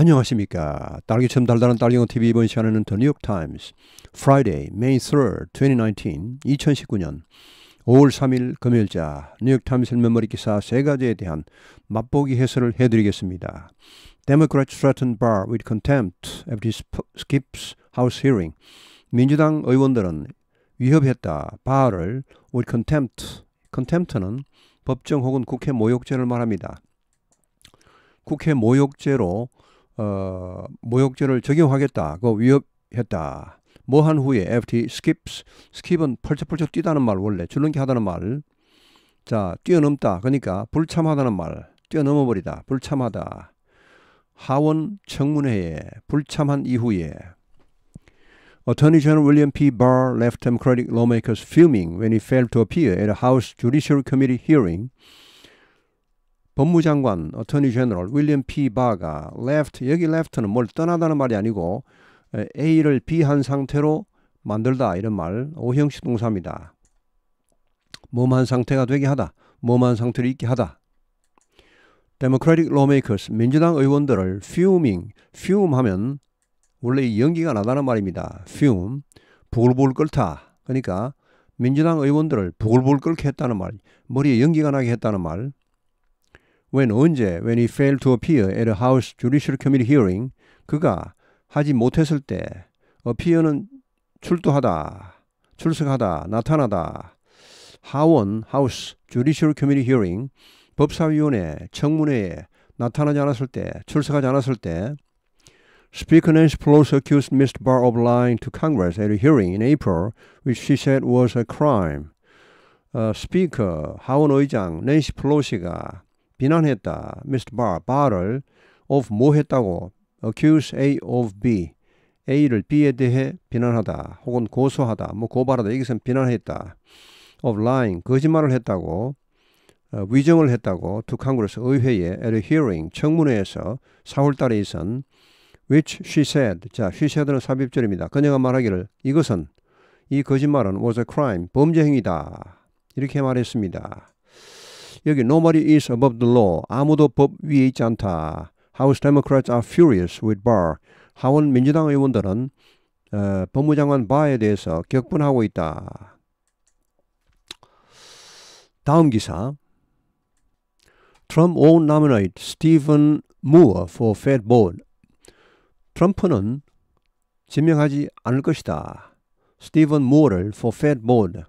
안녕하십니까. 딸기처럼 달달한 딸기용 TV 이번 시간에는 The New York Times, Friday, May 3rd, 2019, 2019년 5월 3일 금요일자 뉴욕 타임스 메모리 기사 세 가지에 대한 맛보기 해설을 해드리겠습니다. Democrats threaten Barr with contempt after he skips House hearing. 민주당 의원들은 위협했다. 바를 with contempt. contempt는 법정 혹은 국회 모욕죄를 말합니다. 국회 모욕죄로 어, 모욕죄를 적용하겠다고 위협했다. 뭐한 후에 FT skips skip은 펄쩍펄쩍 뛰다는 말 원래 줄넘기 하다는 말. 자 뛰어넘다 그러니까 불참하다는 말 뛰어넘어 버리다 불참하다. 하원 청문회에 불참한 이후에 Attorney General William P. Barr left Democratic lawmakers fuming when he failed to appear at a House Judiciary Committee hearing 법무장관 어터니 제너럴 윌리엄 P 바가 left 여기 left는 뭘 떠나다는 말이 아니고 A를 B한 상태로 만들다 이런 말 오형식 동사입니다. 몸한 상태가 되게 하다. 몸한 상태로 있게 하다. Democratic lawmakers 민주당 의원들을 fuming fume 하면 원래 연기가 나다는 말입니다. fume 부글부글 끓다. 그러니까 민주당 의원들을 부글부글 끓게 했다는 말, 머리에 연기가 나게 했다는 말. when 언제 when he failed to appear at a House j u d i c i a l Committee hearing 그가 하지 못했을 때 appear는 출두하다, 출석하다, 나타나다. 하원 House j u d i c i a r Committee hearing 법사위원회 청문회에 나타나지 않았을 때, 출석하지 않았을 때 Speaker Nancy Pelosi accused Ms. Barr of lying to Congress at a hearing in April, which she said was a crime. 어, 스피커 하원 의장 낸시 플로시가 비난했다. Mr. Bar, Bar를 of 뭐 했다고 accuse A of B, A를 B에 대해 비난하다 혹은 고소하다, 뭐 고발하다 여기서는 비난했다. of lying, 거짓말을 했다고 어, 위정을 했다고 두 칸그레스 의회에 at a hearing, 청문회에서 4월달에 있은 which she said, 자, she said는 삽입절입니다. 그녀가 말하기를 이것은 이 거짓말은 was a crime, 범죄 행위다. 이렇게 말했습니다. 여기 nobody is above the law. 아무도 법 위에 있지 않다. House Democrats are furious with Barr. 하원 민주당 의원들은 어, 법무장관 바에 대해서 격분하고 있다. 다음 기사. Trump won't nominate Stephen Moore for Fed Board. 트럼프는 지명하지 않을 것이다. 스티븐 모어를 for Fed Board.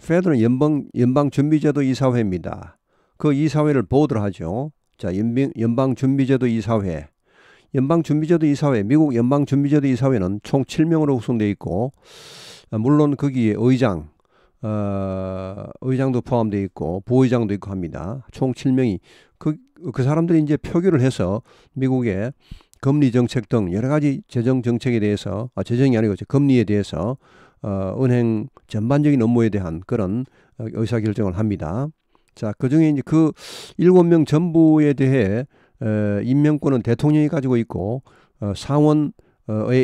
Fed는 연방 연방 준비제도 이사회입니다. 그 이사회를 보도를 하죠. 자, 연방준비제도 이사회. 연방준비제도 이사회, 미국 연방준비제도 이사회는 총 7명으로 구성되어 있고, 아, 물론 거기에 의장, 어, 의장도 포함되어 있고, 부의장도 있고 합니다. 총 7명이. 그, 그 사람들이 이제 표결을 해서 미국의 금리 정책 등 여러 가지 재정 정책에 대해서, 아, 재정이 아니고 금리에 대해서, 어, 은행 전반적인 업무에 대한 그런 어, 의사결정을 합니다. 자, 그 중에 이제 그 일곱 명 전부에 대해 에, 임명권은 대통령이 가지고 있고 어, 상원의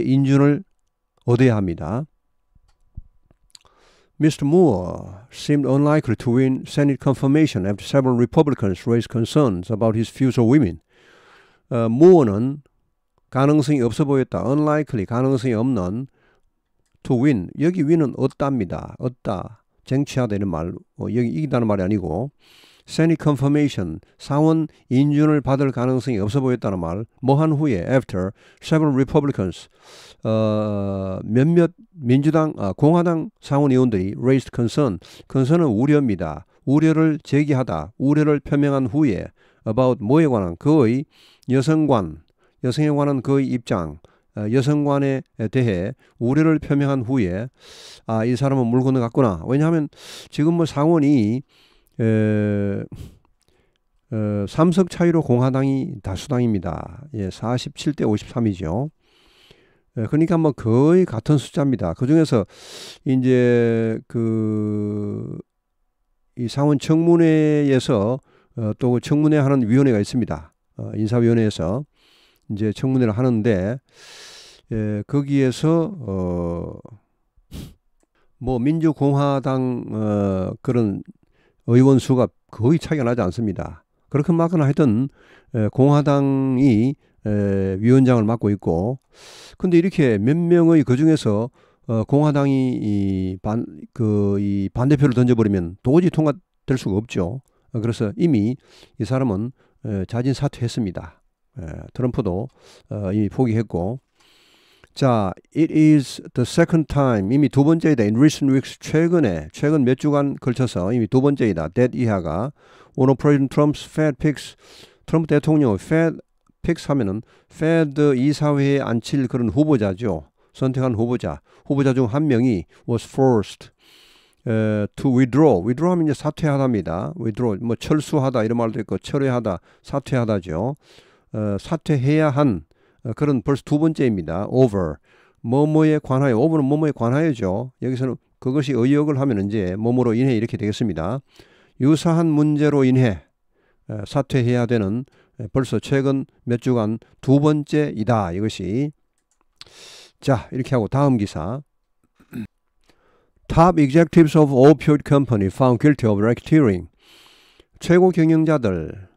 인준을 얻어야 합니다. Mr. Moore seemed unlikely to win Senate confirmation after several Republicans raised concerns about his future women. 어, Moore는 가능성이 없어 보였다. unlikely 가능성이 없는 to win 여기 win은 얻답니다. 얻다. 쟁취하다 이런 말, 어, 여기 이긴다는 말이 아니고 semi confirmation, 사원 인준을 받을 가능성이 없어 보였다는 말, 뭐한 후에 after several Republicans 어, 몇몇 민주당 아, 공화당 사원 의원들이 raised concern, concern은 우려입니다. 우려를 제기하다, 우려를 표명한 후에 about 뭐에 관한 그의 여성관, 여성에 관한 그의 입장, 어, 여성관에 대해 우려를 표명한 후에 아 이 사람은 물건을갔구나 왜냐하면 지금 뭐 상원이 에, 어, 3석 차이로 공화당이 다수당입니다. 예, 47대 53이죠. 예, 그러니까 뭐 거의 같은 숫자입니다. 그 중에서 이제 그 이 상원 청문회에서 어, 또 청문회 하는 위원회가 있습니다. 어, 인사위원회에서 이제 청문회를 하는데 예, 거기에서 어, 뭐 민주공화당 어, 그런 의원 수가 거의 차이가 나지 않습니다. 그렇게 막거나 하여튼 에, 예, 공화당이 에, 예, 위원장을 맡고 있고 근데 이렇게 몇 명의 그 중에서 어, 공화당이 반, 그, 이 반대표를 던져버리면 도저히 통과될 수가 없죠. 그래서 이미 이 사람은 예, 자진 사퇴했습니다. 예, 트럼프도 어, 이미 포기했고 자, it is the second time 이미 두 번째이다. In recent weeks 최근에 최근 몇 주간 걸쳐서 이미 두 번째이다. t h 이하가 오늘 프레젠 트럼프스 Fed picks 트럼프 대통령 Fed picks 하면은 Fed 이사회에 앉힐 그런 후보자죠. 선택한 후보자 후보자 중 한 명이 was forced 에, to withdraw withdraw 하면 이제 사퇴하답니다. withdraw 뭐 철수하다 이런 말도 있고 철회하다 사퇴하다죠. 어, 사퇴해야 한 어, 그런 벌써 두 번째입니다. over 뭐뭐에 관하여 over는 뭐뭐에 관하여죠. 여기서는 그것이 의역을 하면 이제 뭐뭐로 인해 이렇게 되겠습니다. 유사한 문제로 인해 어, 사퇴해야 되는 벌써 최근 몇 주간 두 번째이다 이것이 자 이렇게 하고 다음 기사 Top executives of opioid company found guilty of racketeering 최고 경영자들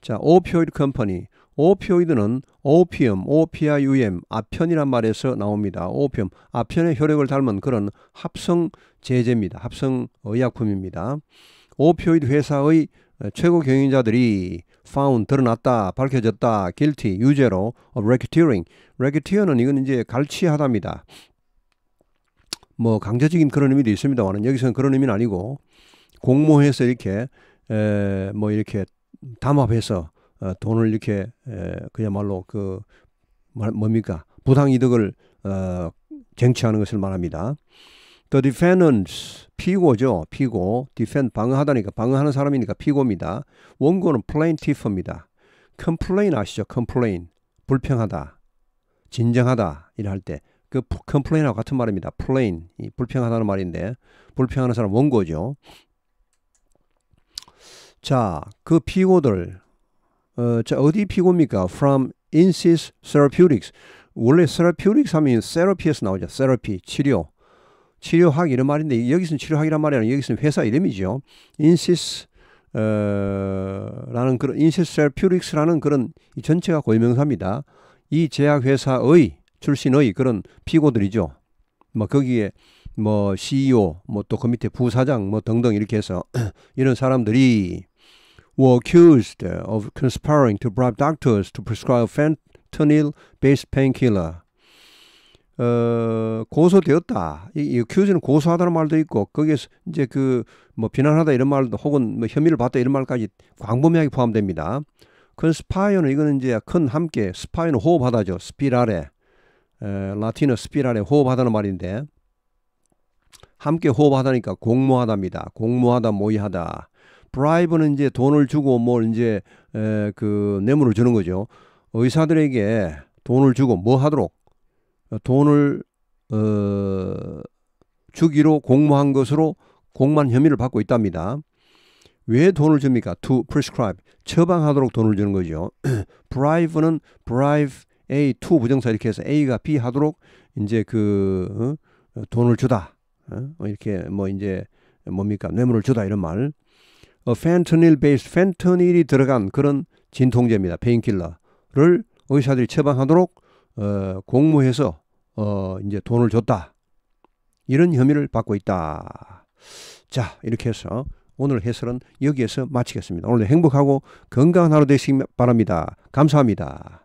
자, 오피오이드 컴퍼니 오피오이드는 오피움, 오피아유엠, 아편이란 말에서 나옵니다. 오피움, 아편의 효력을 닮은 그런 합성 제제입니다. 합성 의약품입니다. 오피오이드 회사의 최고 경영자들이 found 드러났다, 밝혀졌다, guilty 유죄로 of racketeering. racketeer는 이건 이제 갈취하다입니다. 뭐 강제적인 그런 의미도 있습니다만은 여기서는 그런 의미는 아니고 공모해서 이렇게 에, 뭐 이렇게 담합해서 어, 돈을 이렇게 에, 그야말로 그 뭡니까 부당 이득을 어, 쟁취하는 것을 말합니다. The defendants 피고죠. 피고 defend 방어하다니까 방어하는 사람이니까 피고입니다. 원고는 plaintiff입니다. complain 아시죠? complain 불평하다, 진정하다 이할 때. 그 컴플레인하고 같은 말입니다. 플레인 이 불평하다는 말인데 불평하는 사람 원고죠. 자, 그 피고들 어, 자, 어디 피고입니까? From Insys Therapeutics. 원래 Therapeutics 하면 Therapy에서 나오죠. Therapy, 치료. 치료학 이런 말인데 여기서는 치료학이란 말이 아니라 여기서는 회사 이름이죠. Insys 어, 라는 그런 Insys Therapeutics라는 그런 이 전체가 고유명사입니다. 이 제약회사의 출신의 그런 피고들이죠. 뭐 거기에 뭐 CEO 뭐또그 밑에 부사장 뭐 등등 이렇게 해서 이런 사람들이 were accused of conspiring to bribe doctors to prescribe fentanyl-based painkiller. 어, 고소되었다. 이, 이즈는 고소하다는 말도 있고 거기에서 이제 그 뭐 비난하다 이런 말도 혹은 뭐 혐의를 받다 이런 말까지 광범위하게 포함됩니다. 컨스파이어는 이거는 이제 큰 함께 스파이는 호흡하다죠. 스피라레 라틴어 스피라레 호흡하다는 말인데 함께 호흡하다니까 공모하답니다. 공모하다 모의하다. 브라이브는 이제 돈을 주고 뭐 이제 에, 그 뇌물을 주는 거죠. 의사들에게 돈을 주고 뭐 하도록 돈을 어, 주기로 공모한 것으로 공만 혐의를 받고 있답니다. 왜 돈을 줍니까? To prescribe 처방하도록 돈을 주는 거죠. bribe는 bribe A to 부정사 이렇게 해서 A가 B 하도록 이제 그 어? 돈을 주다 어? 이렇게 뭐 이제 뭡니까 뇌물을 주다 이런 말 어, 펜터닐 베이스 펜터닐이 들어간 그런 진통제입니다. 페인킬러를 의사들이 처방하도록 어, 공모해서 어, 이제 돈을 줬다. 이런 혐의를 받고 있다. 자, 이렇게 해서 오늘 해설은 여기에서 마치겠습니다. 오늘도 행복하고 건강한 하루 되시기 바랍니다. 감사합니다.